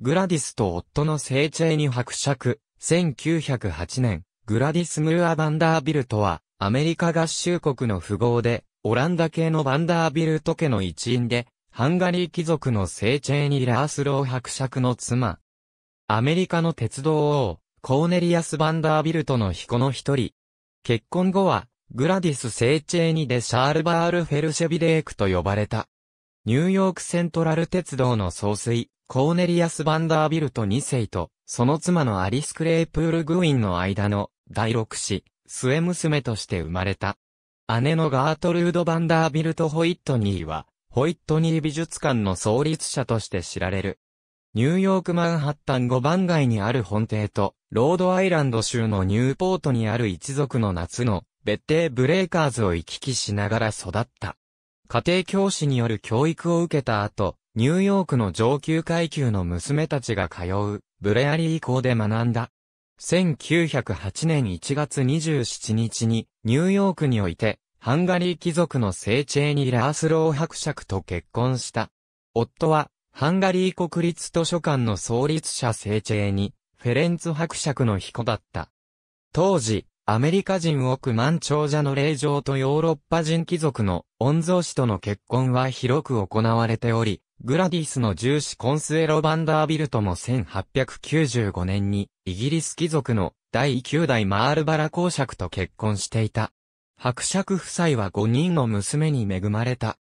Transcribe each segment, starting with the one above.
グラディスと夫の聖チに伯爵、1908年、グラディス・ムーア・バンダービルトは、アメリカ合衆国の富豪で、オランダ系のバンダービルト家の一員で、ハンガリー貴族の聖チェーニ・ラースロー伯爵の妻。アメリカの鉄道王、コーネリアス・バンダービルトの彦の一人。結婚後は、グラディス・聖チェーニシャールバール・フェルシェビレークと呼ばれた。ニューヨークセントラル鉄道の総帥、コーネリアス・バンダービルト2世と、その妻のアリス・クレープール・グウィンの間の、第6子、末娘として生まれた。姉のガートルード・バンダービルト・ホイットニーは、ホイットニー美術館の創立者として知られる。ニューヨークマンハッタン5番街にある本邸と、ロードアイランド州のニューポートにある一族の夏の、別邸ブレイカーズを行き来しながら育った。家庭教師による教育を受けた後、ニューヨークの上級階級の娘たちが通う、ブレアリー校で学んだ。1908年1月27日に、ニューヨークにおいて、ハンガリー貴族の聖チェーニ・ラースロー伯爵と結婚した。夫は、ハンガリー国立図書館の創立者聖チェーニ、フェレンツ伯爵の彦だった。当時、アメリカ人億万長者の霊場とヨーロッパ人貴族の御曹司との結婚は広く行われており、グラディスの重視コンスエロ・バンダービルトも1895年にイギリス貴族の第9代マールバラ公爵と結婚していた。伯爵夫妻は5人の娘に恵まれた。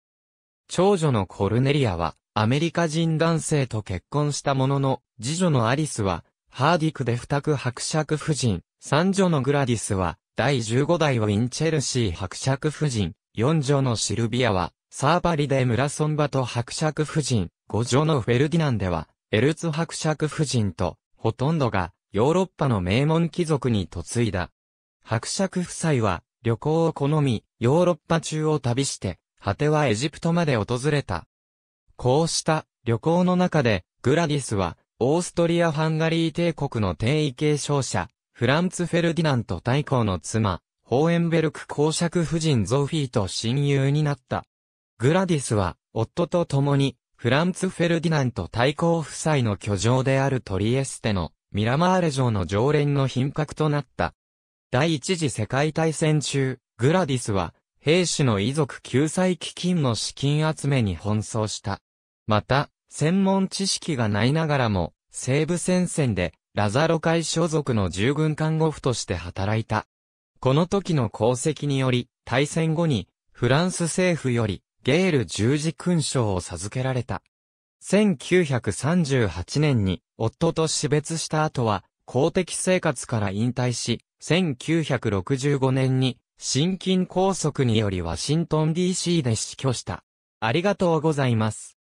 長女のコルネリアはアメリカ人男性と結婚したものの、次女のアリスはハーディクで二択伯爵夫人、三女のグラディスは第15代ウィンチェルシー伯爵夫人、四女のシルビアはサーバリで村村場と伯爵夫人、五条のフェルディナンでは、エルツ伯爵夫人と、ほとんどが、ヨーロッパの名門貴族に嫁いだ。伯爵夫妻は、旅行を好み、ヨーロッパ中を旅して、果てはエジプトまで訪れた。こうした旅行の中で、グラディスは、オーストリア・ハンガリー帝国の帝位継承者、フランツ・フェルディナント大公の妻、ホーエンベルク公爵夫人ゾフィーと親友になった。グラディスは、夫と共に、フランツ・フェルディナント大公夫妻の居城であるトリエステの、ミラマーレ城の常連の品格となった。第一次世界大戦中、グラディスは、兵士の遺族救済基金の資金集めに奔走した。また、専門知識がないながらも、西部戦線で、ラザロ会所属の従軍看護婦として働いた。この時の功績により、大戦後に、フランス政府より、ゲール十字勲章を授けられた。1938年に夫と死別した後は公的生活から引退し、1965年に心筋梗塞によりワシントン DC で死去した。ありがとうございます。